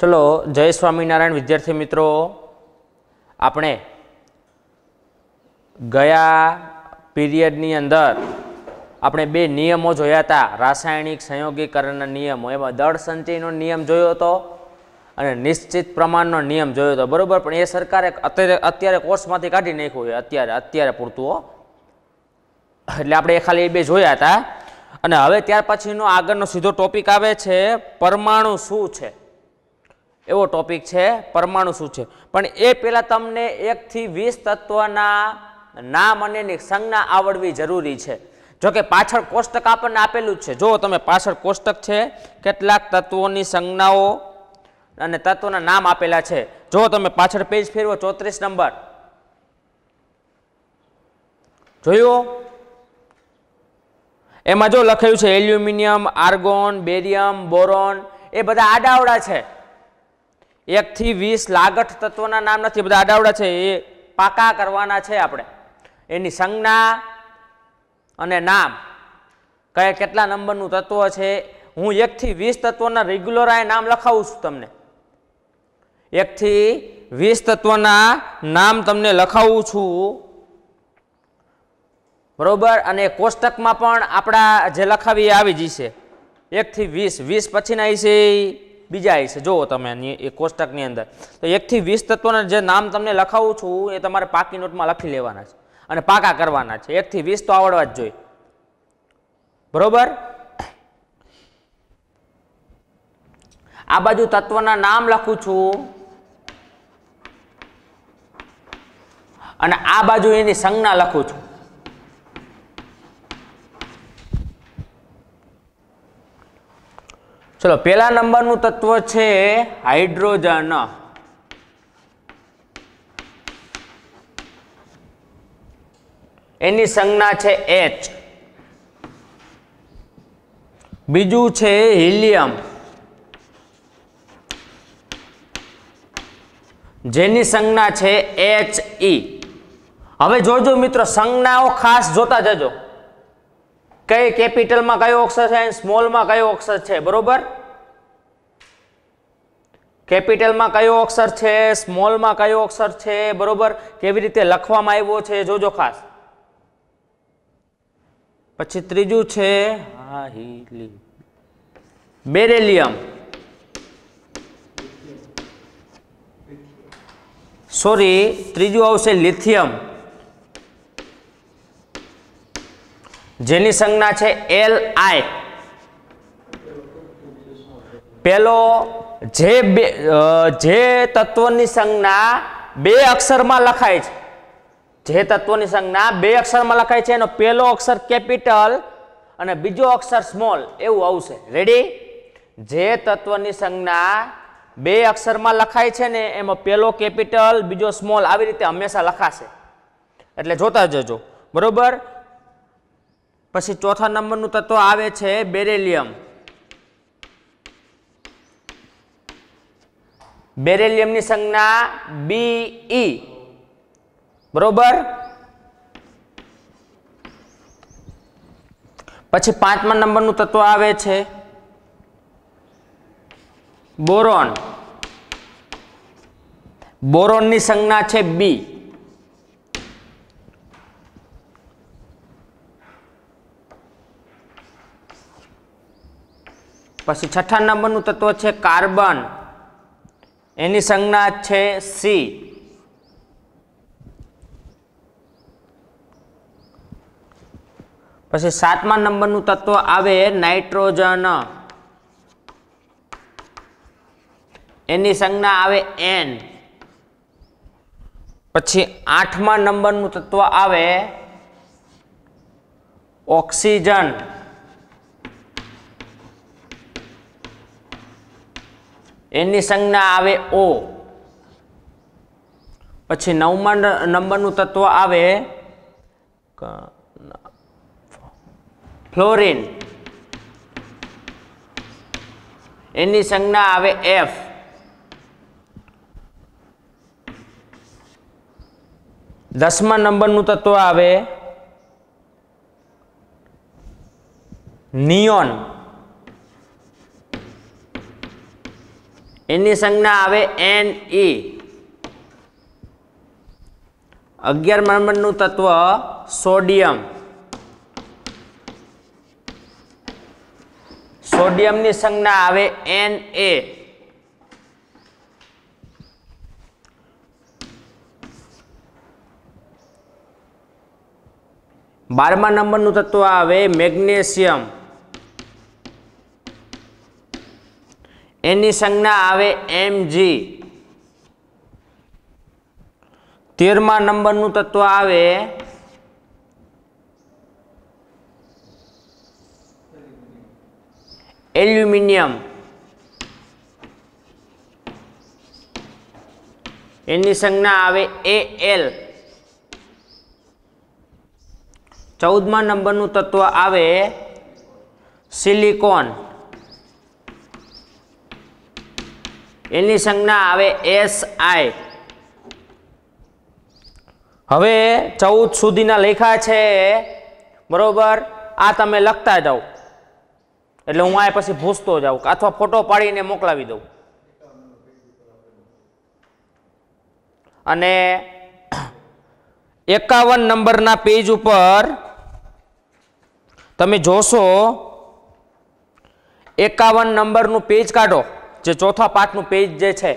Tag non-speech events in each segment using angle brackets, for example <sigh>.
ચલો જય સ્વામિનારાયણ વિદ્યાર્થી મિત્રો આપણે ગયા પીરિયડની અંદર આપણે બે નિયમો જોયા હતા રાસાયણિક સંયોગીકરણના નિયમો એમાં દળ સંચયનો નિયમ જોયો હતો અને નિશ્ચિત પ્રમાણનો નિયમ જોયો હતો બરાબર પણ એ સરકારે અત્યારે અત્યારે કોર્સમાંથી કાઢી નાખ્યું હોય અત્યારે અત્યારે પૂરતું એટલે આપણે એ ખાલી એ બે જોયા હતા અને હવે ત્યાર પછીનો આગળનો સીધો ટોપિક આવે છે પરમાણુ શું છે એવો ટોપિક છે પરમાણુ શું છે પણ એ પહેલાં તમને એકથી વીસ તત્વના નામ અને સંજ્ઞા આવડવી જરૂરી છે જોકે પાછળ કોષ્ટક આપણને આપેલું જ છે જો તમે પાછળ કોષ્ટક છે કેટલાક તત્વોની સંજ્ઞાઓ અને તત્વોના નામ આપેલા છે જો તમે પાછળ પેજ ફેરવો ચોત્રીસ નંબર જોયું એમાં જો લખાયું છે એલ્યુમિનિયમ આર્ગોન બેરિયમ બોરોન એ બધા આડાવડા છે એકથી વીસ લાગઠ તત્વોના નામ નથી બધા અડાવડા છે એ પાકા કરવાના છે આપણે એની સંજ્ઞા અને નામ કયા કેટલા નંબરનું તત્વ છે હું એકથી વીસ તત્વોના રેગ્યુલર આ નામ લખાવું છું તમને એકથી વીસ તત્વના નામ તમને લખાવું છું બરોબર અને કોષ્ટકમાં પણ આપણા જે લખાવી આવી જશે એકથી વીસ વીસ પછીના છે બીજા છે જુઓ તમે એ કોષ્ટકની અંદર તો એકથી વીસ તત્વોના જે નામ તમને લખાવું છું એ તમારે પાકી નોટમાં લખી લેવાના છે અને પાકા કરવાના છે એકથી વીસ તો આવડવા જ જોઈએ બરોબર આ બાજુ તત્વના નામ લખું છું અને આ બાજુ એની સંજ્ઞા લખું છું ચલો પહેલા નંબરનું તત્વ છે હાઇડ્રોજન એની સંજ્ઞા છે એચ બીજું છે હિલિયમ જેની સંજ્ઞા છે એચ ઈ e. હવે જોજો મિત્રો સંજ્ઞાઓ ખાસ જોતા જજો કઈ કેપિટલમાં કયો અક્ષર છે અને સ્મોલમાં કયો અક્ષર છે બરોબર કેપિટલમાં કયો અક્ષર છે સ્મોલમાં કયો અક્ષર છે બરોબર કેવી રીતે લખવામાં આવ્યો છે જોજો ખાસ પછી ત્રીજું છે બેરેલિયમ સોરી ત્રીજું આવશે લિથિયમ જેની સંજ્ઞા છે એલ આઈ પેલો જે બે જે તત્વની સંજ્ઞા બે અક્ષરમાં લખાય છે જે તત્વની સંજ્ઞા બે અક્ષરમાં લખાય છે એનો પહેલો અક્ષર કેપિટલ અને બીજો અક્ષર સ્મોલ એવું આવશે રેડી જે તત્વની સંજ્ઞા બે અક્ષરમાં લખાય છે ને એમાં પહેલો કેપિટલ બીજો સ્મોલ આવી રીતે હંમેશા લખાશે એટલે જોતા જજો બરોબર પછી ચોથા નંબરનું તત્વ આવે છે બેરેલિયમ બેરેલિયમની સંજ્ઞા બીઈ e. બરોબર પછી પાંચમા નંબરનું તત્વ આવે છે બોરોન બોરોનની સંજ્ઞા છે બી પછી છઠ્ઠા નંબરનું તત્વ છે કાર્બન એની સંજ્ઞા છે સી પછી સાતમા નંબરનું તત્વ આવે નાઇટ્રોજન એની સંજ્ઞા આવે એન પછી આઠમા નંબરનું તત્વ આવે ઓક્સિજન એની સંજ્ઞા આવે ઓ પછી નવમાં નંબરનું તત્વ આવે ફ્લોરિન એની સંજ્ઞા આવે એફ દસમા નંબરનું તત્વ આવે નિયોન એની સંજ્ઞા આવે એન ઈ e. અગિયાર નંબરનું તત્વ સોડિયમ સોડિયમની સંજ્ઞા આવે એન એ બારમા નંબરનું તત્વ આવે મેગ્નેશિયમ એની સંજ્ઞા આવે એમ જી તેરમા નંબરનું તત્વ આવે એલ્યુમિનિયમ એની સંજ્ઞા આવે એ એલ ચૌદમા નંબરનું તત્વ આવે સિલિકોન એની સંજ્ઞા આવે એસ આઈ હવે ચૌદ સુધીના લેખા છે બરોબર આ તમે લખતા જાઓ એટલે હું આ પછી ભૂસતો જાઉં અથવા ફોટો પાડીને મોકલાવી દઉં અને એકાવન નંબરના પેજ ઉપર તમે જોશો એકાવન નંબરનું પેજ કાઢો જે ચોથા પાઠનું પેજ જે છે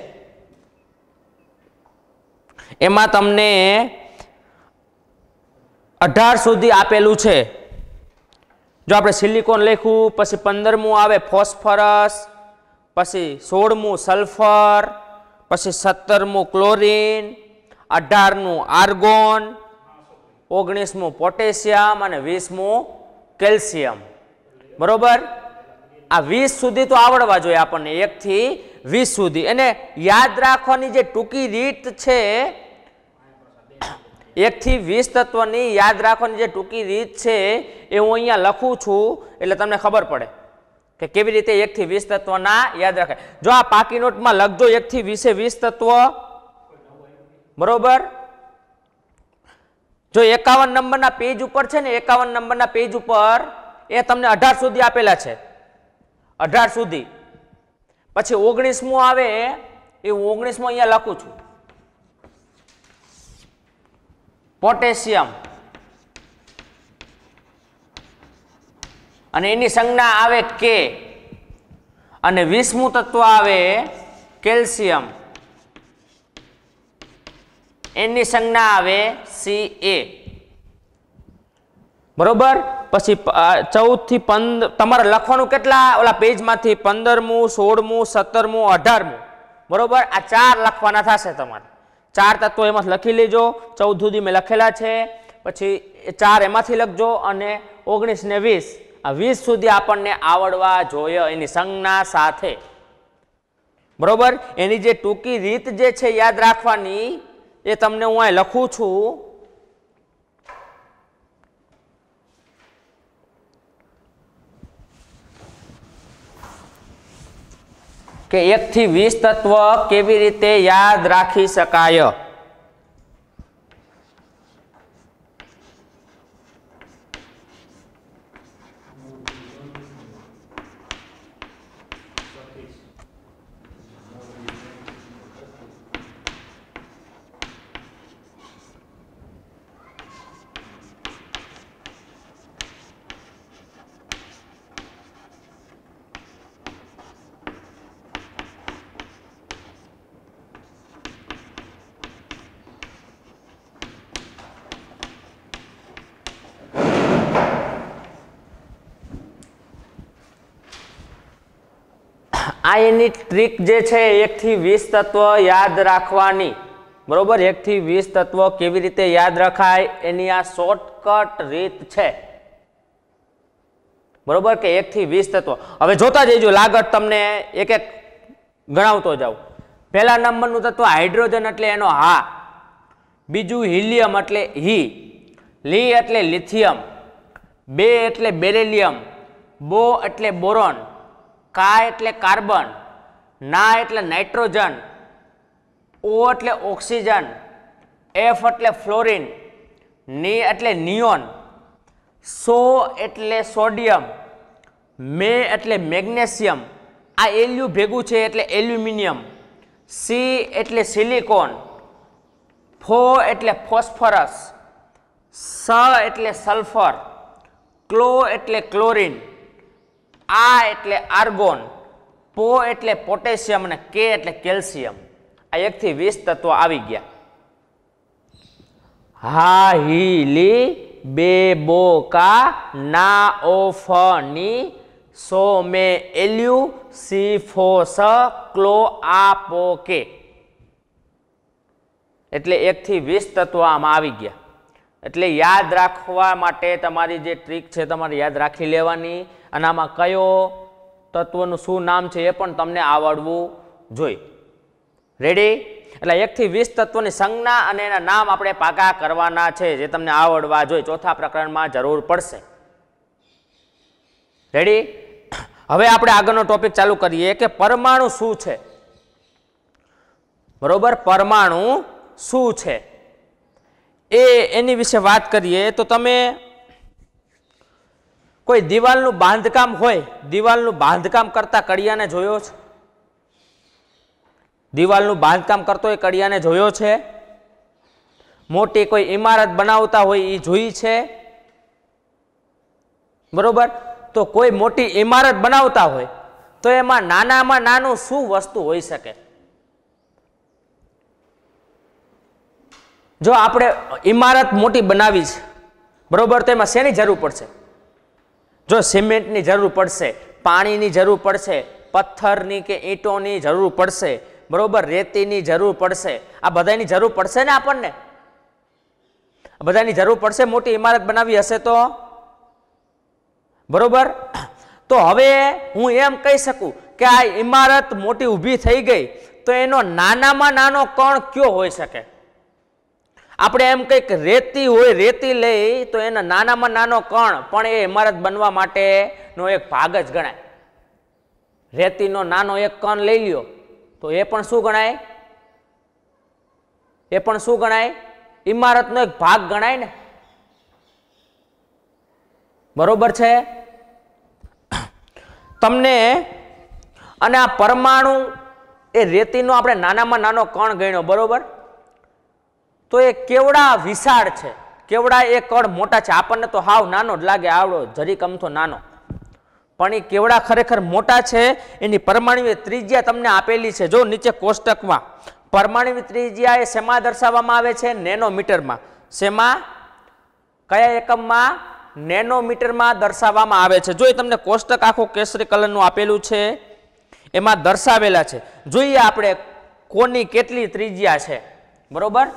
એમાં તમને અઢાર સુધી આપેલું છે જો આપણે સિલિકોન લખવું પછી પંદરમું આવે ફોસ્ફરસ પછી સોળમું સલ્ફર પછી સત્તરમું ક્લોરિન અઢારમું આર્ગોન ઓગણીસમું પોટેશિયમ અને વીસમું કેલ્શિયમ બરોબર આ વીસ સુધી તો આવડવા જોઈએ આપણને એકથી વીસ સુધી એને યાદ રાખવાની જે ટૂંકી રીત છે એકથી વીસ તત્વની યાદ રાખવાની જે ટૂંકી રીત છે એ હું અહીંયા લખું છું એટલે તમને ખબર પડે કે કેવી રીતે એકથી વીસ તત્વના યાદ રાખે જો આ પાકી નોટમાં લખજો એકથી વીસે વીસ તત્વ બરોબર જો એકાવન નંબરના પેજ ઉપર છે ને એકાવન નંબરના પેજ ઉપર એ તમને અઢાર સુધી આપેલા છે અઢાર સુધી પછી ઓગણીસમું આવે એ હું ઓગણીસમું અહીંયા લખું છું પોટેશિયમ અને એની સંજ્ઞા આવે કે અને વીસમું તત્વ આવે કેલ્શિયમ એની સંજ્ઞા આવે સી એ બરોબર પછી ચૌદથી પંદર તમારે લખવાનું કેટલા ઓલા પેજમાંથી પંદરમું સોળમું સત્તરમું અઢારમું બરોબર આ ચાર લખવાના થશે તમારે ચાર તત્વો એમાં લખી લેજો ચૌદ સુધી મેં લખેલા છે પછી ચાર એમાંથી લખજો અને ઓગણીસ ને વીસ આ વીસ સુધી આપણને આવડવા જોઈએ એની સંજ્ઞા સાથે બરોબર એની જે ટૂંકી રીત જે છે યાદ રાખવાની એ તમને હું અહીં લખું છું કે એકથી વીસ તત્વ કેવી રીતે યાદ રાખી શકાય આની ટ્રીક જે છે એકથી વીસ તત્વ યાદ રાખવાની બરોબર એકથી વીસ તત્વ કેવી રીતે યાદ રખાય એની આ શોર્ટકટ રીત છે બરોબર કે એકથી વીસ તત્વ હવે જોતા જઈજો લાગત તમને એક એક ગણાવતો જાઉં પહેલા નંબરનું તત્વ હાઇડ્રોજન એટલે એનો હા બીજું હિલિયમ એટલે હી લી એટલે લિથિયમ બે એટલે બેરેલિયમ બો એટલે બોરોન કા એટલે કાર્બન ના એટલે નાઇટ્રોજન ઓ એટલે ઓક્સિજન એફ એટલે ફ્લોરિન ની એટલે નિયોન સો એટલે સોડિયમ મે એટલે મેગ્નેશિયમ આ એલ્યુ ભેગું છે એટલે એલ્યુમિનિયમ સી એટલે સિલિકોન ફો એટલે ફોસ્ફરસ સ એટલે સલ્ફર ક્લો એટલે ક્લોરિન આ એટલે આર્ગોન પો એટલે પોટેશિયમ અને કે એટલે કેલ્શિયમ આ એકથી વીસ તત્વો આવી ગયા હા હી લી બે બો ના ઓ ની સો મે એલ્યુ સી ફો ક્લો આ પો કે એટલે એકથી વીસ તત્વો આમાં આવી ગયા એટલે યાદ રાખવા માટે તમારી જે ટ્રીક છે તમારે યાદ રાખી લેવાની અને આમાં કયો તત્વનું શું નામ છે એ પણ તમને આવડવું જોઈએ રેડી એટલે એકથી વીસ તત્વોની સંજ્ઞા અને એના નામ આપણે પાકા કરવાના છે જે તમને આવડવા જોઈએ ચોથા પ્રકરણમાં જરૂર પડશે રેડી હવે આપણે આગળનો ટોપિક ચાલુ કરીએ કે પરમાણુ શું છે બરોબર પરમાણુ શું છે એ એની વિશે વાત કરીએ તો તમે કોઈ દિવાલનું બાંધકામ હોય દિવાલનું બાંધકામ કરતા કડિયાને જોયો છે દિવાલનું બાંધકામ કરતો એ કડિયાને જોયો છે મોટી કોઈ ઇમારત બનાવતા હોય એ જોઈ છે બરોબર તો કોઈ મોટી ઇમારત બનાવતા હોય તો એમાં નાનામાં નાનું શું વસ્તુ હોઈ શકે જો આપણે ઇમારત મોટી બનાવી છે બરોબર તો એમાં શેની જરૂર પડશે જો સિમેન્ટની જરૂર પડશે પાણીની જરૂર પડશે પથ્થરની કે ઈંટોની જરૂર પડશે બરોબર રેતીની જરૂર પડશે આ બધાની જરૂર પડશે ને આપણને બધાની જરૂર પડશે મોટી ઇમારત બનાવી હશે તો બરોબર તો હવે હું એમ કહી શકું કે આ ઇમારત મોટી ઊભી થઈ ગઈ તો એનો નાનામાં નાનો કણ કયો હોઈ શકે આપણે એમ કંઈક રેતી હોય રેતી લઈ તો એના નાનામાં નાનો કણ પણ એ ઇમારત બનવા માટેનો એક ભાગ જ ગણાય રેતીનો નાનો એક કણ લઈ લ્યો તો એ પણ શું ગણાય એ પણ શું ગણાય ઇમારતનો એક ભાગ ગણાય ને બરોબર છે તમને અને આ પરમાણુ એ રેતીનો આપણે નાનામાં નાનો કણ ગણ્યો બરોબર તો એ કેવડા વિશાળ છે કેવડા એ કળ મોટા છે આપણને તો હાવ નાનો જ લાગે આવડો જરીક અમથો નાનો પણ એ કેવડા ખરેખર મોટા છે એની પરમાણુય ત્રિજ્યા તમને આપેલી છે જો નીચે કોષ્ટકમાં પરમાણુય ત્રિજ્યા એ શેમાં દર્શાવવામાં આવે છે નેનોમીટરમાં શેમાં કયા એકમમાં નેનોમીટરમાં દર્શાવવામાં આવે છે જો એ તમને કોષ્ટક આખું કેસરી કલરનું આપેલું છે એમાં દર્શાવેલા છે જોઈએ આપણે કોની કેટલી ત્રિજ્યા છે બરોબર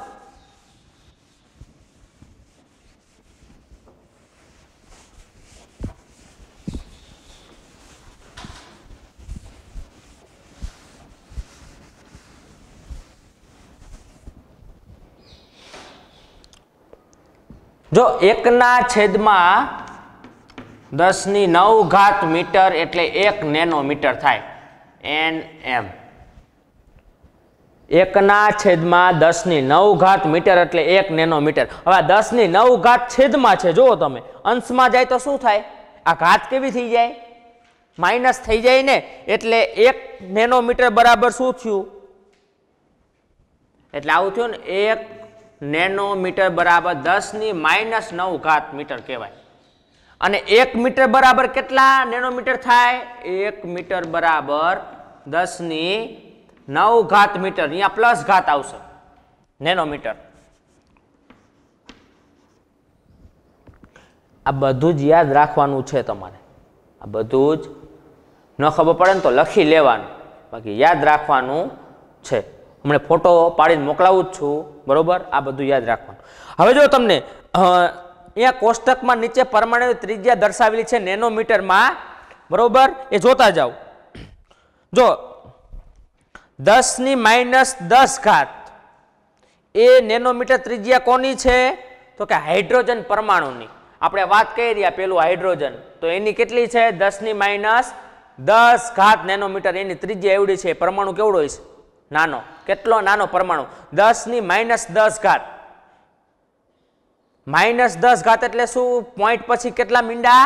જો એકના છેદમાં દસની નવ ઘાત મીટર એટલે એક નેનોમીટર થાય એન એમ એકના છેદમાં દસની નવ ઘાત મીટર એટલે એક નેનોમીટર હવે દસની નવ ઘાત છેદમાં છે જુઓ તમે અંશમાં જાય તો શું થાય આ ઘાત કેવી થઈ જાય માઇનસ થઈ જાય ને એટલે એક નેનોમીટર બરાબર શું થયું એટલે આવું થયું ને એક નેનોમીટર બરાબર દસની માઇનસ નવ ઘાત મીટર કહેવાય અને એક મીટર બરાબર કેટલા નેનોમીટર થાય એક મીટર બરાબર દસની નવ ઘાત મીટર અહીંયા પ્લસ ઘાત આવશે નેનોમીટર આ બધું જ યાદ રાખવાનું છે તમારે આ બધું જ ન ખબર પડે ને તો લખી લેવાનું બાકી યાદ રાખવાનું છે હમણે ફોટો પાડીને મોકલાવું જ છું બરાબર આ બધું યાદ રાખવાનું હવે જો તમને અહીંયા કોષ્ટકમાં નીચે પરમાણુ ત્રિજ્યા દર્શાવેલી છે નેનોમીટરમાં બરાબર એ જોતા જાઓ જો દસની માઇનસ દસ ઘાત એ નેનોમીટર ત્રિજ્યા કોની છે તો કે હાઇડ્રોજન પરમાણુની આપણે વાત કરી રહ્યા પેલું હાઇડ્રોજન તો એની કેટલી છે દસની માઇનસ દસ ઘાત નેનોમીટર એની ત્રિજ્યા એવડી છે પરમાણુ કેવડો હોય છે નાનો કેટલો નાનો પરમાણુ દસની માઇનસ દસ ઘાત માઇનસ દસ ઘાત એટલે શું પોઈન્ટ પછી કેટલા મીંડા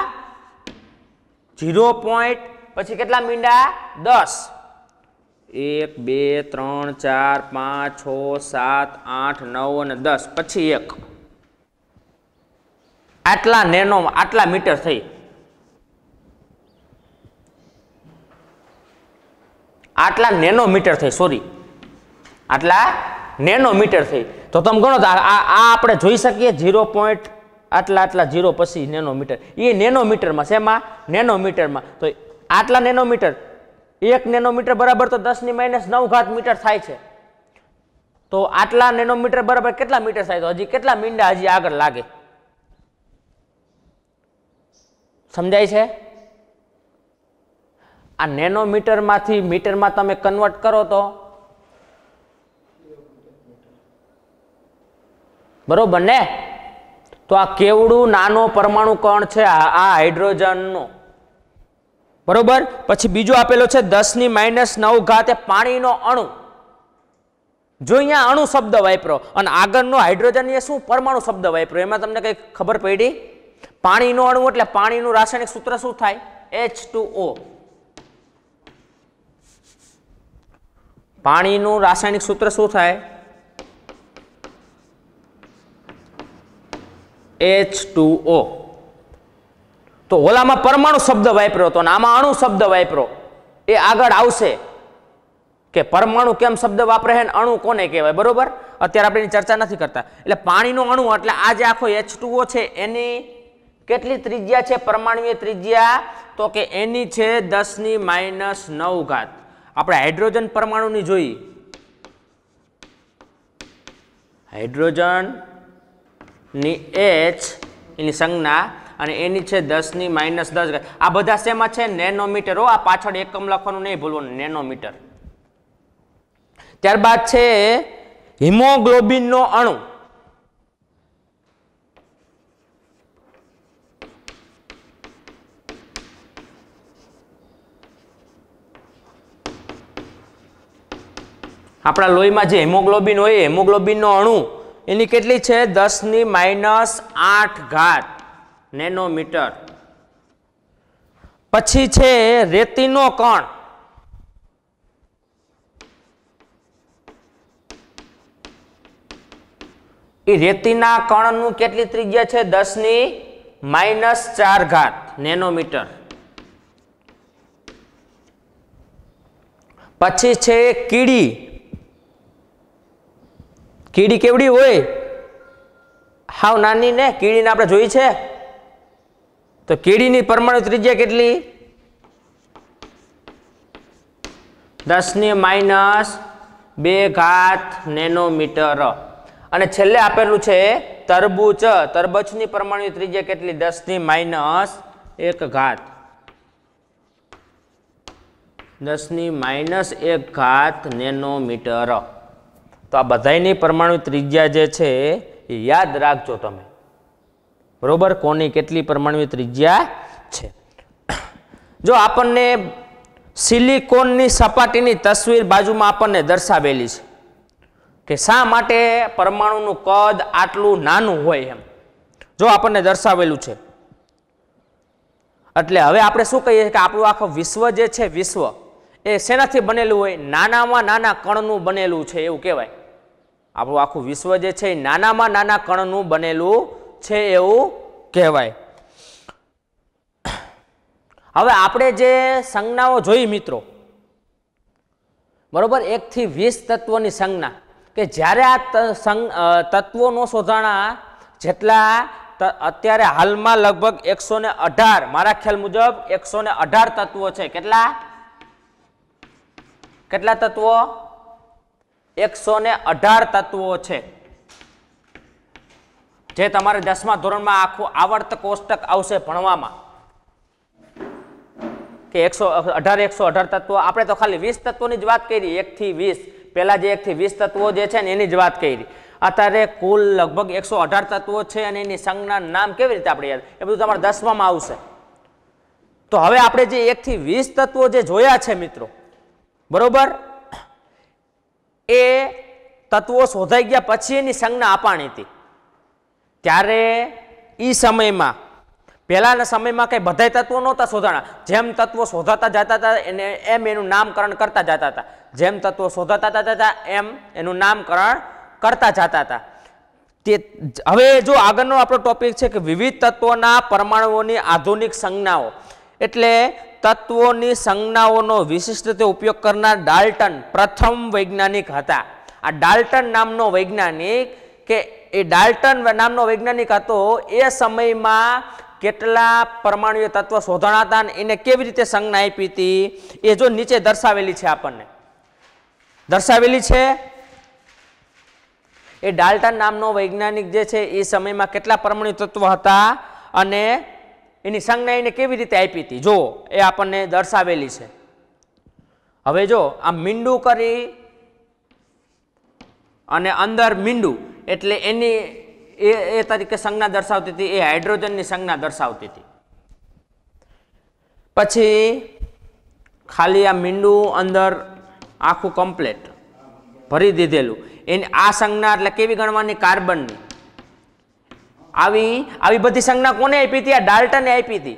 જીરો પોઈન્ટ પછી કેટલા મીંડા દસ એક બે ત્રણ ચાર પાંચ છ સાત આઠ નવ અને દસ પછી એક આટલા નેનો આટલા મીટર થઈ આટલા નેનોમીટર થઈ સોરી આટલા નેનોમીટર થઈ તો તમે ગણો આ આ આપણે જોઈ શકીએ ઝીરો પોઈન્ટ આટલા આટલા ઝીરો પછી નેનોમીટર એ નેનોમીટરમાં શેમાં નેનોમીટરમાં તો આટલા નેનોમીટર એક નેનોમીટર બરાબર તો દસની માઇનસ નવ ઘાત મીટર થાય છે તો આટલા નેનોમીટર બરાબર કેટલા મીટર થાય તો હજી કેટલા મીંડા હજી આગળ લાગે સમજાય છે આ નેનોમીટરમાંથી મીટરમાં તમે કન્વર્ટ કરો તો બરોબર ને તો આ કેવડું નાનો પરમાણુ કણ છે આ હાઇડ્રોજનનું બરોબર પછી બીજો આપેલો છે દસની માઇનસ નવ ઘાતે પાણીનો અણુ જો અહીંયા અણુ શબ્દ વાપરો અને આગળનો હાઇડ્રોજન એ શું પરમાણુ શબ્દ વાપરો એમાં તમને કંઈક ખબર પડી પાણીનો અણુ એટલે પાણીનું રાસાયણિક સૂત્ર શું થાય એચ ટુ ઓ પાણીનું રાસાયણિક સૂત્ર શું થાય એચ ટુ ઓ તો ઓલામાં પરમાણુ શબ્દ વાપર્યો હતો અને આમાં અણુ શબ્દ વાપરો એ આગળ આવશે કે પરમાણુ કેમ શબ્દ વાપરે છે અણુ કોને કહેવાય બરોબર અત્યારે આપણે એની ચર્ચા નથી કરતા એટલે પાણીનો અણુ એટલે આ જે આખો એચ છે એની કેટલી ત્રિજ્યા છે પરમાણુય ત્રિજ્યા તો કે એની છે દસની માઇનસ નવ ઘાત આપણે હાઇડ્રોજન પરમાણુની જોઈ હાઇડ્રોજનની એચ એની સંજ્ઞા અને એની છે દસની માઇનસ દસ આ બધા શેમાં છે નેનોમીટરો આ પાછળ એકમ લખવાનું નહીં ભૂલવાનું નેનોમીટર ત્યારબાદ છે હિમોગ્લોબિનનો અણુ આપણા લોહીમાં જે હિમોગ્લોબિન હોય હિમોગ્લોબિનનો અણુ એની કેટલી છે દસની માઇનસ આઠ ઘાત નેનોમીટર પછી છે રેતીનો કણ એ રેતીના કણનું કેટલી ત્રિજ્યા છે દસની માઇનસ ચાર ઘાત નેનોમીટર પછી છે કીડી કીડી કેવડી હોય હાવ નાની ને કીડીને આપણે જોઈ છે તો કીડીની પરમાણુ ત્રિજ્યા કેટલી દસની માઇનસ બે ઘાત નેનોમીટર અને છેલ્લે આપેલું છે તરબૂચ તરબૂચની પરમાણુ ત્રિજ્યા કેટલી દસની માઇનસ એક ઘાત દસની માઇનસ એક ઘાત નેનોમીટર તો આ બધાની પરમાણુ ત્રિજ્યા જે છે એ યાદ રાખજો તમે બરોબર કોની કેટલી પરમાણુ ત્રિજ્યા છે જો આપણને સિલિકોનની સપાટીની તસવીર બાજુમાં આપણને દર્શાવેલી છે કે શા માટે પરમાણુનું કદ આટલું નાનું હોય એમ જો આપણને દર્શાવેલું છે એટલે હવે આપણે શું કહીએ કે આપણું આખું વિશ્વ જે છે વિશ્વ એ શેનાથી બનેલું હોય નાનામાં નાના કણનું બનેલું છે એવું કહેવાય આપણું આખું વિશ્વ જે છે એ નાનામાં નાના કણનું બનેલું છે એવું કહેવાય હવે આપણે જે સંજ્ઞાઓ જોઈ મિત્રો બરોબર એકથી વીસ તત્વોની સંજ્ઞા કે જ્યારે આ તત્વોનો શોધાણા જેટલા અત્યારે હાલમાં લગભગ એકસો ને અઢાર મારા ખ્યાલ મુજબ એકસો ને અઢાર તત્વો છે કેટલા કેટલા તત્વો એકસો ને અઢાર તત્વો છે જે તમારે દસમા ધોરણમાં આખું આવર્ત કોષ્ટક આવશે ભણવામાં કે એકસો અઢાર એકસો અઢાર તત્વો આપણે તો ખાલી વીસ તત્વોની જ વાત કરી એકથી વીસ પહેલાં જે એકથી વીસ તત્વો જે છે ને એની જ વાત કરી અત્યારે કુલ લગભગ એકસો અઢાર તત્વો છે અને એની સંજ્ઞા નામ કેવી રીતે આપણે યાદ એ બધું તમારે દસમામાં આવશે તો હવે આપણે જે એકથી વીસ તત્વો જે જોયા છે મિત્રો બરોબર એ તત્વો શોધાઈ ગયા પછી એની સંજ્ઞા અપાણી હતી ત્યારે એ સમયમાં પહેલાંના સમયમાં કંઈ બધા તત્વો નહોતા શોધાણા જેમ તત્વો શોધાતા જતા હતા એને એમ એનું નામકરણ કરતા જતા હતા જેમ તત્વો શોધાતા જતા એમ એનું નામકરણ કરતા જતા હતા તે હવે જો આગળનો આપણો ટોપિક છે કે વિવિધ તત્વોના પરમાણુઓની આધુનિક સંજ્ઞાઓ એટલે તત્વોની સંજ્ઞાઓનો વિશિષ્ટ રીતે ઉપયોગ કરનાર ડાલ્ટન પ્રથમ વૈજ્ઞાનિક હતા આ ડાલ્ટન નામનો વૈજ્ઞાનિક કે એ ડાલ્ટન નામનો વૈજ્ઞાનિક હતો એ સમયમાં કેટલા પરમાણુય તત્વ શોધાણા હતા અને એને કેવી રીતે સંજ્ઞા આપી હતી એ જો નીચે દર્શાવેલી છે આપણને દર્શાવેલી છે એ ડાલ્ટન નામનો વૈજ્ઞાનિક જે છે એ સમયમાં કેટલા પરમાણુ તત્વ હતા અને એની સંજ્ઞા એને કેવી રીતે આપી હતી જો એ આપણને દર્શાવેલી છે હવે જો આ મીંડું કરી અને અંદર મીંડું એટલે એની એ એ તરીકે સંજ્ઞા દર્શાવતી હતી એ હાઇડ્રોજનની સંજ્ઞા દર્શાવતી હતી પછી ખાલી આ મીંડું અંદર આખું કમ્પ્લેટ ભરી દીધેલું એની આ સંજ્ઞા એટલે કેવી ગણવાની કાર્બનની આવી આવી બધી સંજ્ઞા કોને આપી હતી આ ડાલ્ટને આપી હતી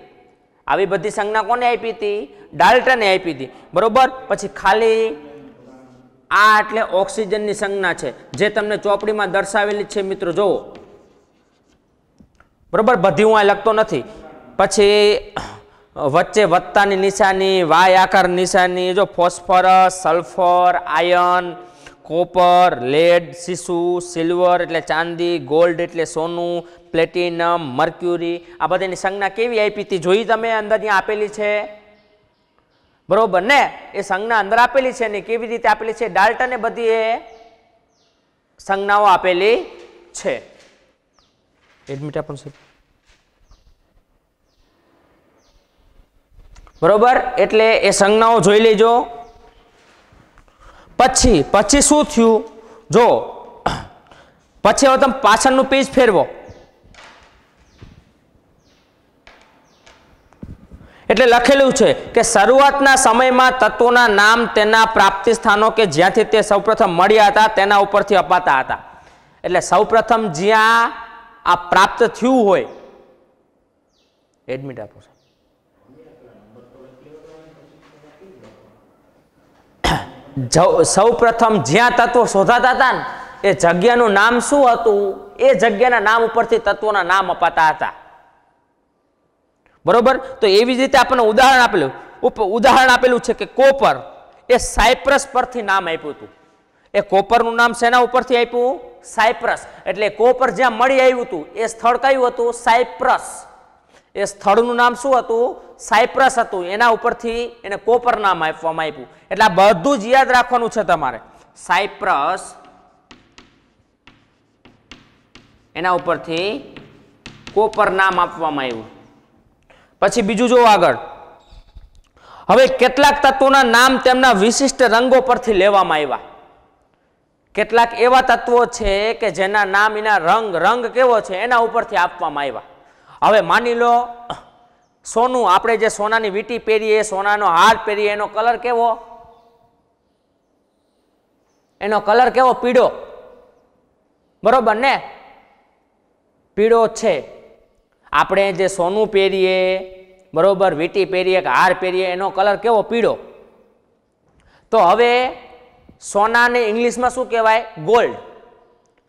આવી બધી સંજ્ઞા કોને આપી હતી ડાલ્ટને આપી હતી બરોબર પછી ખાલી આ એટલે ઓક્સિજનની સંજ્ઞા છે જે તમને ચોપડીમાં દર્શાવેલી છે મિત્રો જુઓ બરોબર બધી હું આ લખતો નથી પછી વચ્ચે વત્તાની નિશાની વાય આકાર નિશાની જો phosphorus sulphur iron copper lead સીસુ સિલ્વર એટલે ચાંદી ગોલ્ડ એટલે સોનું પ્લેટિનમ મર્ક્યુરી આ બધાની સંજ્ઞા કેવી આપી હતી જોઈ તમે અંદર ત્યાં આપેલી છે બરોબર ને એ સંજ્ઞા અંદર આપેલી છે ને કેવી રીતે આપેલી છે ડાલ્ટને બધી એ સંજ્ઞાઓ આપેલી છે એડમિટ આપણ સાહેબ બરોબર એટલે એ સંજ્ઞાઓ જોઈ લેજો પછી પછી શું થયું જો પછી હવે તમે પાછળનું પેજ ફેરવો એટલે લખેલું છે કે શરૂઆતના સમયમાં તત્વોના નામ તેના પ્રાપ્તિ સ્થાનો કે જ્યાંથી તે સૌપ્રથમ મળ્યા હતા તેના ઉપરથી અપાતા હતા એટલે સૌપ્રથમ જ્યાં આ પ્રાપ્ત થયું હોય એડમિટ આપો <coughs> સૌપ્રથમ જ્યાં તત્વો શોધાતા હતા ને એ જગ્યાનું નામ શું હતું એ જગ્યાના નામ ઉપરથી તત્વોના નામ અપાતા હતા બરોબર તો એવી જ રીતે આપણને ઉદાહરણ આપેલું ઉદાહરણ આપેલું છે કે કોપર એ સાયપ્રસ પરથી નામ આપ્યું હતું એ કોપરનું નામ શેના ઉપરથી આપ્યું સાયપ્રસ એટલે કોપર જ્યાં મળી આવ્યું હતું એ સ્થળ કયું હતું સાયપ્રસ એ સ્થળનું નામ શું હતું સાયપ્રસ હતું એના ઉપરથી એને કોપર નામ આપવામાં આપ્યું એટલે આ બધું જ યાદ રાખવાનું છે તમારે સાયપ્રસ એના ઉપરથી કોપર નામ આપવામાં આવ્યું પછી બીજું જો આગળ હવે કેટલાક તત્વોના નામ તેમના વિશિષ્ટ રંગો પરથી લેવામાં આવ્યા કેટલાક એવા તત્વો છે કે જેના નામ એના રંગ રંગ કેવો છે એના ઉપરથી આપવામાં આવ્યા હવે માની લો સોનું આપણે જે સોનાની વીટી પહેરીએ સોનાનો હાર પહેરીએ એનો કલર કેવો એનો કલર કેવો પીળો બરોબર ને પીળો છે આપણે જે સોનું પહેરીએ બરાબર વીંટી પહેરીએ કે હાર પહેરીએ એનો કલર કેવો પીળો તો હવે સોનાને ઇંગ્લિશમાં શું કહેવાય ગોલ્ડ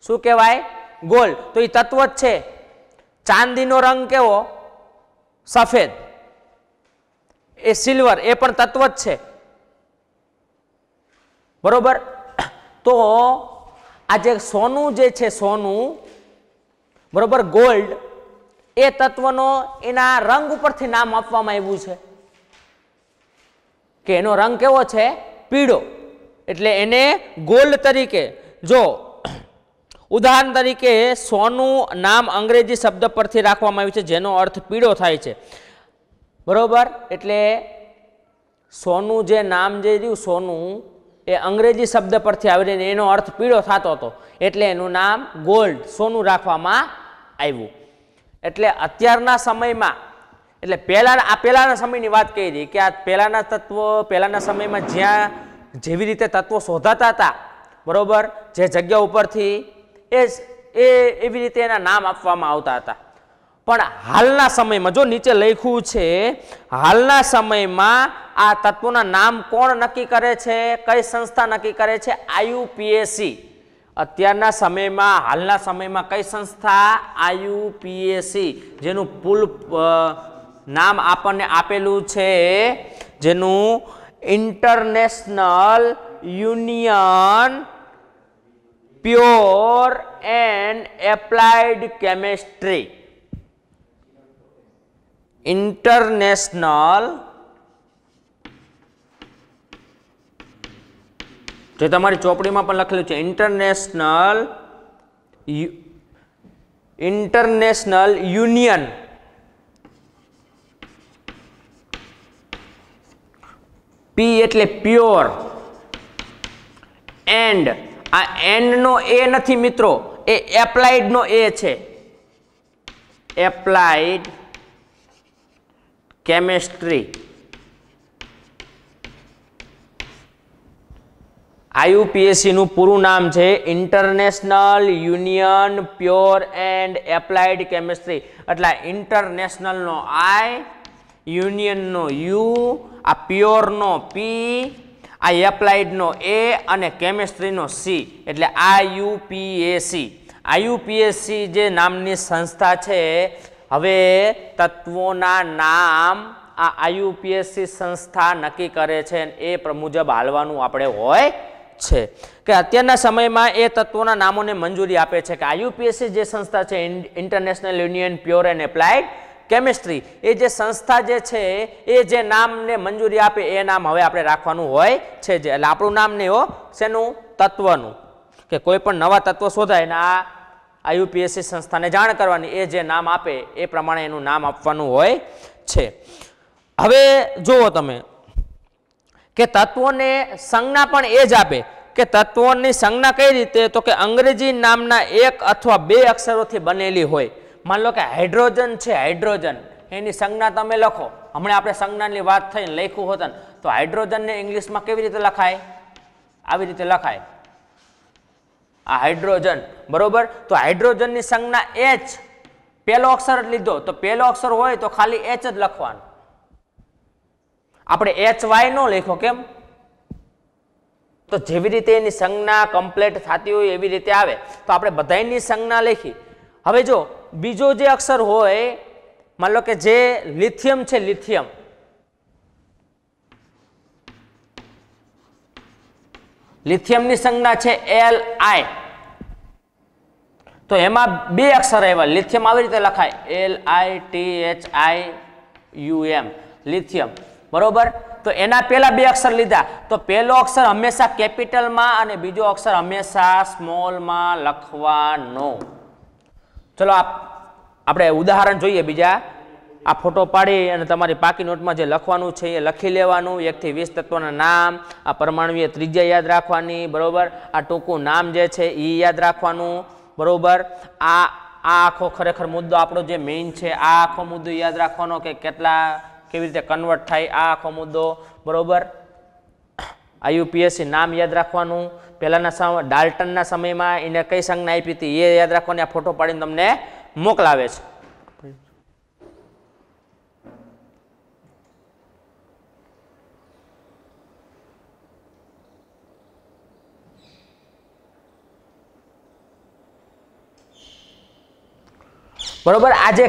શું કહેવાય ગોલ્ડ તો એ તત્વ જ છે ચાંદીનો રંગ કેવો સફેદ એ સિલ્વર એ પણ તત્વ જ છે બરોબર તો આ જે સોનું જે છે સોનું બરોબર ગોલ્ડ એ તત્વનો એના રંગ ઉપરથી નામ આપવામાં આવ્યું છે કે એનો રંગ કેવો છે પીળો એટલે એને ગોલ્ડ તરીકે જો ઉદાહરણ તરીકે સોનું નામ અંગ્રેજી શબ્દ પરથી રાખવામાં આવ્યું છે જેનો અર્થ પીળો થાય છે બરોબર એટલે સોનું જે નામ જે રહ્યું સોનું એ અંગ્રેજી શબ્દ પરથી આવી આવીને એનો અર્થ પીળો થતો હતો એટલે એનું નામ ગોલ્ડ સોનું રાખવામાં આવ્યું એટલે અત્યારના સમયમાં એટલે પહેલાં આ પહેલાંના સમયની વાત કરી હતી કે આ પહેલાંના તત્વો પહેલાંના સમયમાં જ્યાં જેવી રીતે તત્વો શોધાતા હતા બરાબર જે જગ્યા ઉપરથી એ એ એવી રીતે એના નામ આપવામાં આવતા હતા પણ હાલના સમયમાં જો નીચે લખ્યું છે હાલના સમયમાં આ તત્વોના નામ કોણ નક્કી કરે છે કઈ સંસ્થા નક્કી કરે છે આયુપીએસસી અત્યારના સમયમાં હાલના સમયમાં કઈ સંસ્થા આયુપીએસી જેનું પુલ નામ આપણને આપેલું છે જેનું international union pure and applied chemistry international જે તમારી ચોપડીમાં પણ લખેલું છે ઇન્ટરનેશનલ ઇન્ટરનેશનલ યુનિયન પી એટલે પ્યોર એન્ડ આ એન્ડનો એ નથી મિત્રો એ એપ્લાઇડનો એ છે એપ્લાઇડ કેમેસ્ટ્રી આઈયુપીએસસીનું પૂરું નામ છે international union pure and applied chemistry એટલે ઇન્ટરનેશનલનો આઈ યુનિયનનો યુ આ પ્યોરનો પી આ એપ્લાઇડનો એ અને કેમેસ્ટ્રીનો સી એટલે આઈયુપીએસસી આઈયુપીએસસી જે નામની સંસ્થા છે હવે તત્વોના નામ આ આઈયુપીએસસી સંસ્થા નક્કી કરે છે એ મુજબ હાલવાનું આપણે હોય છે કે અત્યારના સમયમાં એ તત્વોના નામોને મંજૂરી આપે છે કે આયુપીએસસી જે સંસ્થા છે international union pure and applied chemistry એ જે સંસ્થા જે છે એ જે નામને મંજૂરી આપે એ નામ હવે આપણે રાખવાનું હોય છે જે એટલે આપણું નામ નહીં હો શેનું તત્વનું કે કોઈ પણ નવા તત્વ શોધાય ને આ આયુપીએસસી સંસ્થાને જાણ કરવાની એ જે નામ આપે એ પ્રમાણે એનું નામ આપવાનું હોય છે હવે જુઓ તમે કે તત્વોને સંજ્ઞા પણ એ જ આપે કે તત્વોની સંજ્ઞા કઈ રીતે તો કે અંગ્રેજી નામના એક અથવા બે અક્ષરોથી બનેલી હોય માની લો કે હાઇડ્રોજન છે હાઇડ્રોજન એની સંજ્ઞા તમે લખો હમણાં આપણે સંજ્ઞાની વાત થઈને લખ્યું હોત તો હાઇડ્રોજનને ઇંગ્લિશમાં કેવી રીતે લખાય આવી રીતે લખાય આ હાઇડ્રોજન બરોબર તો હાઇડ્રોજનની સંજ્ઞા એચ પહેલો અક્ષર લીધો તો પહેલો અક્ષર હોય તો ખાલી એચ જ લખવાનું આપણે એચ વાય નો લખ્યો કેમ તો જેવી રીતે એની સંજ્ઞા કમ્પ્લેટ થતી હોય એવી રીતે આવે તો આપણે બધાની સંજ્ઞા લખી હવે જો બીજો જે અક્ષર હોય માની લો કે જે લિથિયમ છે લિથિયમ લિથિયમની સંજ્ઞા છે એલ આઈ તો એમાં બે અક્ષર આવ્યા લિથિયમ આવી રીતે લખાય L I T H I U M lithium બરોબર તો એના પહેલા બે અક્ષર લીધા તો પહેલો અક્ષર હંમેશા કેપિટલમાં અને બીજો અક્ષર હંમેશા સ્મોલમાં લખવાનો ચલો આપણે ઉદાહરણ જોઈએ બીજા આ ફોટો પાડી અને તમારી પાકી નોટમાં જે લખવાનું છે એ લખી લેવાનું એકથી વીસ તત્વના નામ આ પરમાણુએ ત્રિજ્યા યાદ રાખવાની બરાબર આ ટૂંકું નામ જે છે એ યાદ રાખવાનું બરાબર આ આ આખો ખરેખર મુદ્દો આપણો જે મેઇન છે આ આખો મુદ્દો યાદ રાખવાનો કે કેટલા કેવી રીતે કન્વર્ટ થાય આ આખો મુદ્દો બરોબર આયુપીએસસી નામ યાદ રાખવાનું પહેલાંના સમ ડાલ્ટનના સમયમાં એને કઈ સંજ્ઞા આપી હતી એ યાદ રાખવાની આ ફોટો પાડીને તમને મોકલાવે છે બરોબર આજે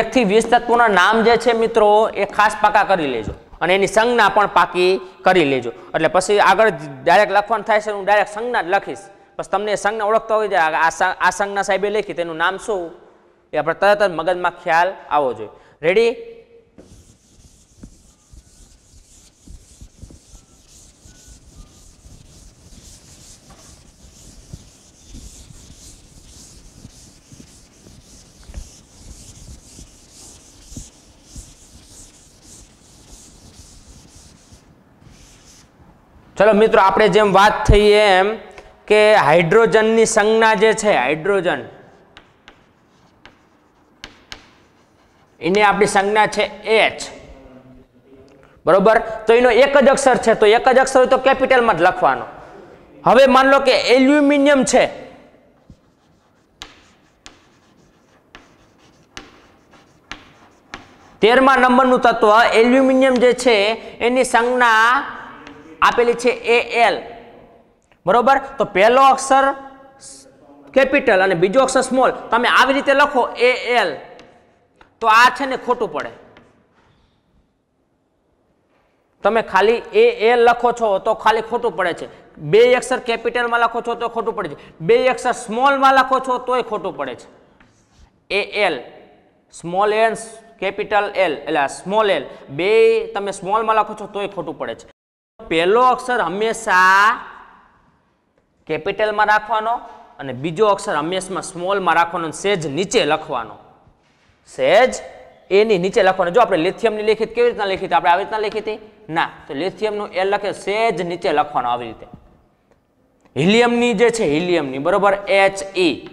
એકથી વીસ તત્વોના નામ જે છે મિત્રો એ ખાસ પાકા કરી લેજો અને એની સંજ્ઞા પણ પાકી કરી લેજો એટલે પછી આગળ ડાયરેક્ટ લખવાનું થાય છે હું ડાયરેક્ટ સંજ્ઞા જ લખીશ પછી તમને એ સંજ્ઞા ઓળખતા હોય આ સંજ્ઞા સાહેબે લખી તેનું નામ શું એ આપણે તરત જ મગજમાં ખ્યાલ આવવો જોઈએ રેડી ચલો મિત્રો આપણે જેમ વાત થઈ એમ કે હાઇડ્રોજનની સંજ્ઞા જે છે હાઇડ્રોજન એની આપણી સંજ્ઞા છે એચ બરોબર તો એનો એક જ અક્ષર છે તો એક જ અક્ષર હોય તો કેપિટલમાં જ લખવાનો હવે માન લો કે એલ્યુમિનિયમ છે તેરમા નંબરનું તત્વ એલ્યુમિનિયમ જે છે એની સંજ્ઞા આપેલી છે એ એલ બરોબર તો પહેલો અક્ષર કેપિટલ અને બીજો અક્ષર સ્મોલ તમે આવી રીતે લખો એ એલ તો આ છે ને ખોટું પડે તમે ખાલી એ એલ લખો છો તો ખાલી ખોટું પડે છે બે અક્ષર કેપિટલમાં લખો છો તો ખોટું પડે છે બે અક્ષર સ્મોલમાં લખો છો તોય ખોટું પડે છે એ L small and capital L એટલે સ્મોલ એલ બે તમે સ્મોલમાં લખો છો તોય ખોટું પડે છે પહેલો અક્ષર હંમેશા કેપિટલમાં રાખવાનો અને બીજો અક્ષર હંમેશમાં સ્મોલમાં રાખવાનો સેજ નીચે લખવાનો સેજ એની નીચે લખવાનો જો આપણે લેથિયમની લેખિત કેવી રીતના લેખિત આપણે આવી રીતના લેખી ના તો લેથિયમનું એ લખે સેજ નીચે લખવાનો આવી રીતે હિલિયમની જે છે હિલિયમની બરોબર એચ ઈ e.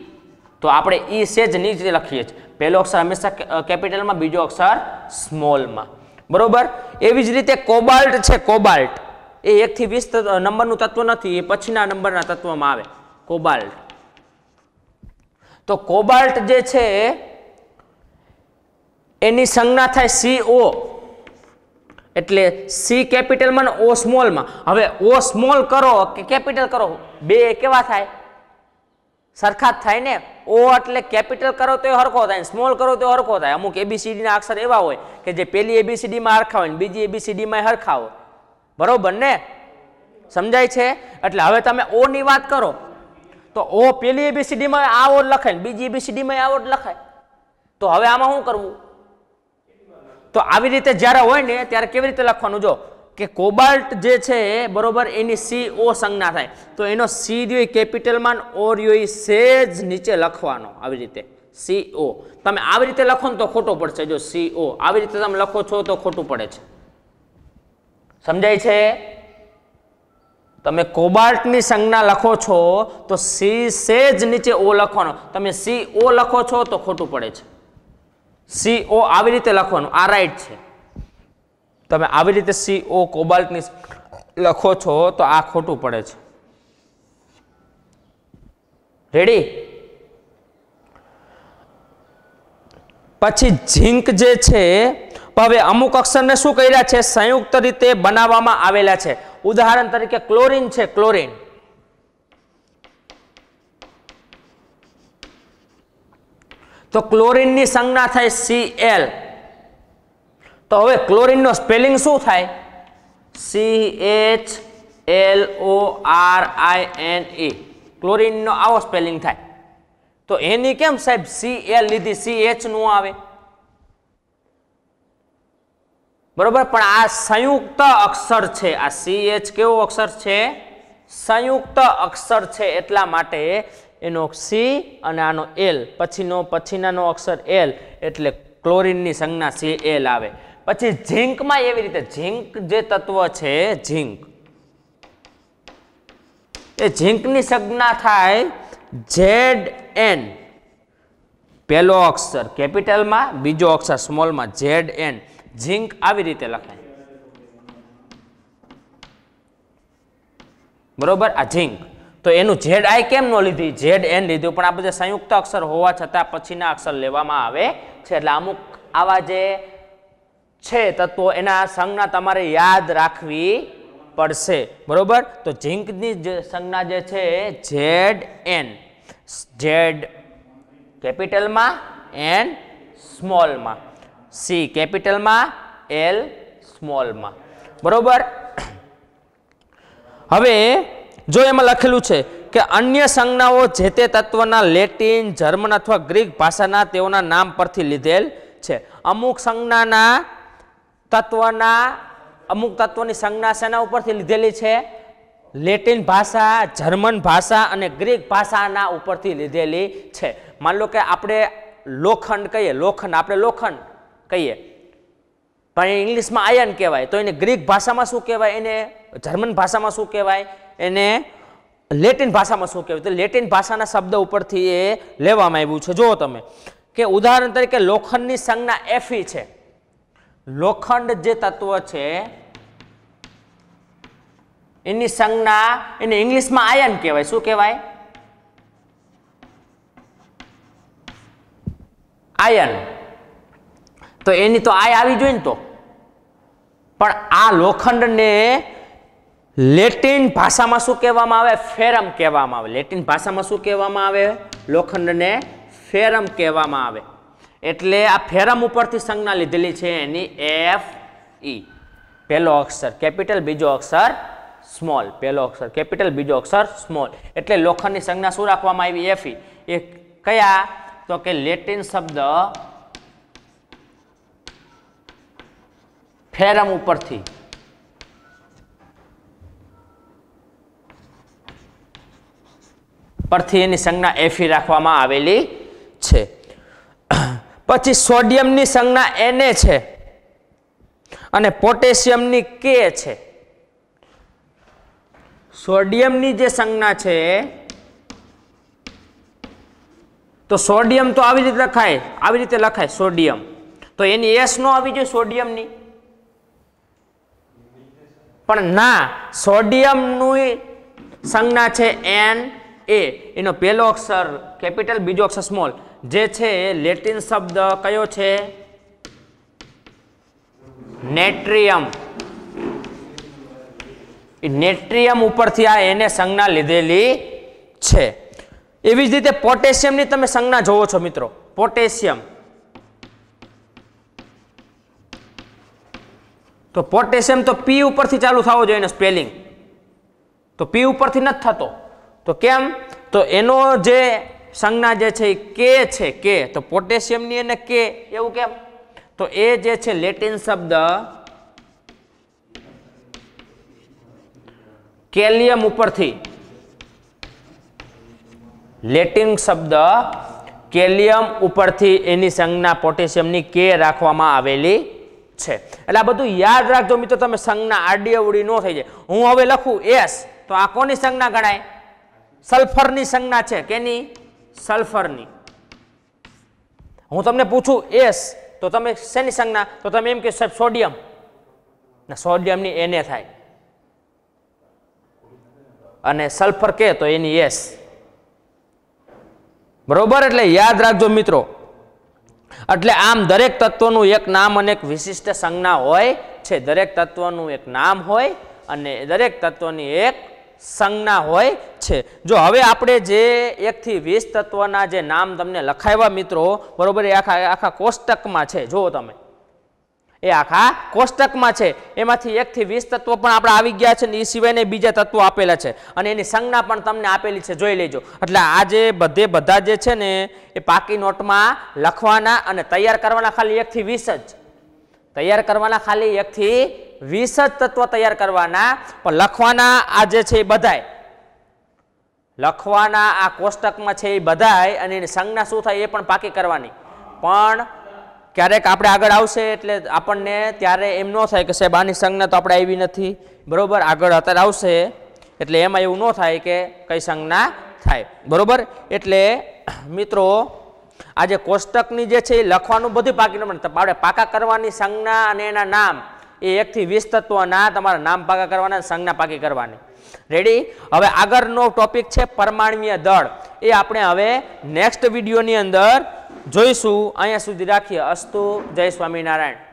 તો આપણે ઈ e સેજ નીચે લખીએ છીએ પહેલો અક્ષર હંમેશા કેપિટલમાં બીજો અક્ષર સ્મોલમાં બરોબર એવી જ રીતે કોબાલ્ટ છે કોબાલ્ટ એ એકથી વીસ નંબરનું તત્વ નથી એ પછીના નંબરના તત્વમાં આવે કોબાલ્ટ તો કોબાલ્ટ જે છે એની સંજ્ઞા થાય સી ઓ એટલે સી કેપિટલમાં ને ઓ સ્મોલમાં હવે ઓ સ્મોલ કરો કે કેપિટલ કરો બે કેવા થાય સરખા જ થાય ને ઓ એટલે કેપિટલ કરો તો હરખો થાય સ્મોલ કરો તો હરખો થાય અમુક એબીસીડીના અક્ષર એવા હોય કે જે પેલી એબીસીડીમાં હરખા હોય ને બીજી એબીસીડીમાં હરખા હોય બરોબર ને સમજાય છે એટલે હવે તમે ઓની વાત કરો તો ઓ પેલી એબીસીડીમાં આવો જ લખાય બીજી એબીસીડીમાં આવો લખાય તો હવે આમાં શું કરવું તો આવી રીતે જ્યારે હોય ને ત્યારે કેવી રીતે લખવાનું જો કે કોબાલ્ટ જે છે બરોબર એની સી ઓ સંજ્ઞા થાય તો એનો સી રહ્યો કેપિટલમાં ઓર રહ્યો સેજ નીચે લખવાનો આવી રીતે સી ઓ તમે આવી રીતે લખો ને તો ખોટું પડશે જો સી ઓ આવી રીતે તમે લખો છો તો ખોટું પડે છે સમજાય છે તમે કોબાલ્ટની સંજ્ઞા લખો છો તો સી સે જ નીચે ઓ લખવાનો તમે સી ઓ લખો છો તો ખોટું પડે છે સી ઓ આવી રીતે લખવાનું આ રાઈટ છે તમે આવી રીતે સી ઓ કોબાલ્ટની લખો છો તો આ ખોટું પડે છે રેડી પછી ઝીંક જે છે હવે અમુક અક્ષરને શું કર્યા છે સંયુક્ત રીતે બનાવવામાં આવેલા છે ઉદાહરણ તરીકે ક્લોરિન છે ક્લોરિન તો ક્લોરિનની સંજ્ઞા થાય સી એલ તો હવે ક્લોરિનનો સ્પેલિંગ શું થાય C H L O R I N E e. ક્લોરિનનો આવો સ્પેલિંગ થાય તો એની કેમ સાહેબ સી એલ લીધી સી એચ એચનું આવે બરોબર પણ આ સંયુક્ત અક્ષર છે આ સી એચ કેવો અક્ષર છે સંયુક્ત અક્ષર છે એટલા માટે એનો સી અને આનો એલ પછીનો પછીનાનો અક્ષર એલ એટલે ક્લોરિનની સંજ્ઞા સી એલ આવે પછી ઝીંકમાં એવી રીતે ઝીંક જે તત્વ છે ઝીંક એ ઝીંકની સંજ્ઞા થાય ઝેડ એન પહેલો અક્ષર કેપિટલમાં બીજો અક્ષર સ્મોલમાં ઝેડ એન ઝીંક આવી રીતે લખાય બરોબર આ ઝીંક તો એનું ઝેડ આઈ કેમ ન લીધી ઝેડ એન લીધું પણ આ બધા સંયુક્ત અક્ષર હોવા છતાં પછીના અક્ષર લેવામાં આવે છે એટલે અમુક આવા જે છે તત્વો એના સંજ્ઞા તમારે યાદ રાખવી પડશે બરોબર તો ઝીંકની સંજ્ઞા જે છે ઝેડ એન ઝેડ કેપિટલમાં એન સ્મોલમાં સી કેપિટલમાં એલ સ્મોલમાં બરોબર હવે જો એમાં લખેલું છે કે અન્ય સંજ્ઞાઓ જે તે તત્વના લેટિન જર્મન અથવા ગ્રીક ભાષાના તેઓના નામ પરથી લીધેલ છે અમુક સંજ્ઞાના તત્વના અમુક તત્વની સંજ્ઞા શેના ઉપરથી લીધેલી છે લેટિન ભાષા જર્મન ભાષા અને ગ્રીક ભાષાના ઉપરથી લીધેલી છે માન લો કે આપણે લોખંડ કહીએ લોખંડ આપણે લોખંડ કહીએ પણ ઇંગ્લિશમાં આયન કહેવાય તો એને ગ્રીક ભાષામાં શું કહેવાય એને જર્મન ભાષામાં શું કહેવાય એને લેટિન ભાષામાં શું કહેવાય તો લેટિન ભાષાના શબ્દ ઉપરથી એ લેવામાં આવ્યું છે જુઓ તમે કે ઉદાહરણ તરીકે લોખંડની સંજ્ઞા એફી e છે લોખંડ જે તત્વ છે એની સંજ્ઞા એને ઇંગ્લિશમાં આયન કહેવાય શું કહેવાય આયન તો એની તો આય આવી જોઈએ ને તો પણ આ લોખંડને લેટિન ભાષામાં શું કહેવામાં આવે ફેરમ કહેવામાં આવે લેટિન ભાષામાં શું કહેવામાં આવે લોખંડને ફેરમ કહેવામાં આવે એટલે આ ફેરમ ઉપરથી સંજ્ઞા લીધેલી છે એની એફ ઈ e. પહેલો અક્ષર કેપિટલ બીજો અક્ષર સ્મોલ પહેલો અક્ષર કેપિટલ બીજો અક્ષર સ્મોલ એટલે લોખંડની સંજ્ઞા શું રાખવામાં આવી એફ ઈ e. એ કયા તો કે લેટિન શબ્દ થેરમ ઉપરથી પરથી એની સંજ્ઞા એફી e રાખવામાં આવેલી છે પછી સોડિયમની સંજ્ઞા એને છે અને પોટેશિયમની કે છે સોડિયમની જે સંજ્ઞા છે તો સોડિયમ તો આવી રીતે લખાય આવી રીતે લખાય સોડિયમ તો એની એસ નો આવી જોઈએ સોડિયમની પણ ના સોડિયમનું સંજ્ઞા છે એન એ એનો પહેલો અક્ષર કેપિટલ બીજો અક્ષર સ્મોલ જે છે એ લેટિન શબ્દ કયો છે નેટ્રિયમ નેટ્રિયમ ઉપરથી આ એને સંજ્ઞા લીધેલી છે એવી જ રીતે પોટેશિયમની તમે સંજ્ઞા જોવો છો મિત્રો પોટેશિયમ તો પોટેશિયમ તો પી ઉપરથી ચાલુ થવો જોઈએ એનો સ્પેલિંગ તો પી ઉપરથી નથી થતો તો કેમ તો એનો જે સંજ્ઞા જે છે એ કે છે કે તો પોટેશિયમની અને કે એવું કેમ તો એ જે છે લેટિન શબ્દ કેલિયમ ઉપરથી લેટિન શબ્દ કેલિયમ ઉપરથી એની સંજ્ઞા પોટેશિયમની કે રાખવામાં આવેલી છે એટલે આ બધું યાદ રાખજો મિત્રો તમે સંજ્ઞા આડી અવડી ન થઈ જાય હું હવે લખું એસ તો આ કોની સંજ્ઞા ગણાય સલ્ફરની સંજ્ઞા છે કેની સલ્ફરની હું તમને પૂછું એસ તો તમે શેની સંજ્ઞા તો તમે એમ કે સાહેબ સોડિયમ ને સોડિયમની એને થાય અને સલ્ફર કે તો એની એસ બરોબર એટલે યાદ રાખજો મિત્રો એટલે આમ દરેક તત્વનું એક નામ અને એક વિશિષ્ટ સંજ્ઞા હોય છે દરેક તત્વનું એક નામ હોય અને દરેક તત્વની એક સંજ્ઞા હોય છે જો હવે આપણે જે એકથી વીસ તત્વના જે નામ તમને લખાવ્યા મિત્રો બરાબર એ આખા આખા કોષ્ટકમાં છે જુઓ તમે એ આખા કોષ્ટકમાં છે એમાંથી એકથી વીસ તત્વો પણ આપણે આવી ગયા છે ને એ સિવાયને બીજા તત્વો આપેલા છે અને એની સંજ્ઞા પણ તમને આપેલી છે જોઈ લેજો એટલે આ જે બધે બધા જે છે ને એ પાકી નોટમાં લખવાના અને તૈયાર કરવાના ખાલી એકથી વીસ જ તૈયાર કરવાના ખાલી એકથી વીસ જ તત્વો તૈયાર કરવાના પણ લખવાના આ જે છે એ બધાય લખવાના આ કોષ્ટકમાં છે એ બધાય અને એની સંજ્ઞા શું થાય એ પણ પાકી કરવાની પણ ક્યારેક આપણે આગળ આવશે એટલે આપણને ત્યારે એમ ન થાય કે સાહેબ આની સંજ્ઞા તો આપણે આવી નથી બરાબર આગળ અત્યારે આવશે એટલે એમાં એવું ન થાય કે કઈ સંજ્ઞા થાય બરાબર એટલે મિત્રો આજે કોષ્ટકની જે છે એ લખવાનું બધું પાકી નંબર આપણે પાકા કરવાની સંજ્ઞા અને એના નામ એ એકથી વીસ તત્વના તમારા નામ પાકા કરવાના સંજ્ઞા પાકી કરવાની રેડી હવે આગળનો ટોપિક છે પરમાણવીય દળ એ આપણે હવે નેક્સ્ટ વિડીયોની અંદર જોઈશું અહીંયા સુધી રાખીએ અસ્તુ જય સ્વામિનારાયણ